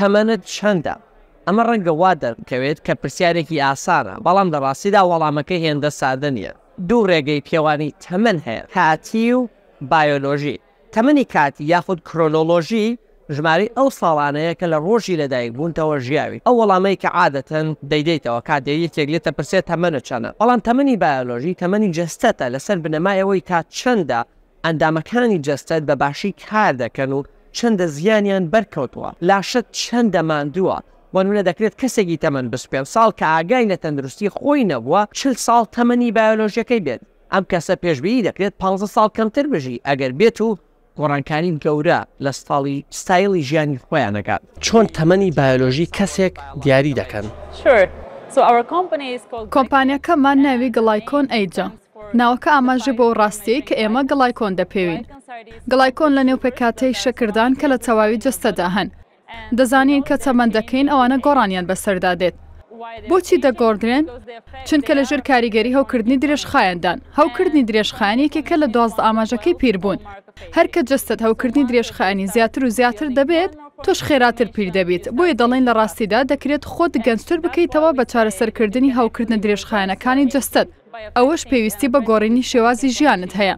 تەمەنت چەندە ئەمە ڕەنگە وا دەکەوێت کە پرسیارێکی ئاسانە بەڵام لە ڕاستیدا وەڵامەکە هێندە سادە نیە دوو ڕێگەی پێوانی تەمەن هەیە هاتی و بایۆلۆژی تەمەنی کاتی یاخود کرۆلۆلۆژی ژماری ئەو ساڵانەیە کە لە ڕۆژی لەدایک بوونتەوە ژیاوی ئەو وەڵامەی کە عادەتەن دەیدەیتەوە کاتێری تێگلێتە پرسێت تەمەە چەنە بەڵام تەمەنی بایۆلۆژی تەمەنی جستەتە لەسەر بنەمایەوەی تا چەندە ئەندامەکانی جستەت بە باشی کار دەکەن و چەندە زیانیان بەرکەوتووە لاشت چەندە مادووە بۆنمونە دەکرێت کەسێکی تەمەەن بسپێن ساڵ کە ئاگای لە تەندروستی خۆی نەبووە چل ساڵ تەمەنی بایۆلۆژیەکەی بێت ئەم کەسە پێشببیی دەکرێت 15 ساڵ کەمتر بژی ئەگەر بێت و گۆڕانکانی گەورە لە ستاڵی ستایلی ژیانی خۆیانەکات چۆن تەمەنی بایۆلۆژی کەسێک دیاری دەکەن. کۆمپانیەکەمان ناوی گڵایکۆن ئەیجا ناوەکە ئاماژە بۆ ڕاستی کە ئێمە گڵای کۆن دەپێوین. گڵای کۆن لە نێوپێکاتەی شەکردان کە لە چاواوی جستەدا هەن. دەزانین کە چەمەندەکەین ئەوانە گۆڕانیان بەسەردا دێت. بۆچی دەگۆڕدرێن؟ چونکە لە ژر کاریگەری هەوکردنی درێژخایەندان، هەوکردنی درێژخانێکێکە لە دوازدە ئاماژەکەی پیر بوون. هەرکە جستت هەوکردنی درێژخانی زیاتر و زیاتر دەبێت، تۆش خێراتر پیر دەبیت بۆیە دەڵین لە ڕاستیدا دەکرێت خۆت گەنجتر بکەیتەوە بە چارەسەرکردنی هاوکردنە درێژخایەنەکانی جستت ئەوەش پێویستی بە گۆڕینی شێوازی ژیانت هەیە.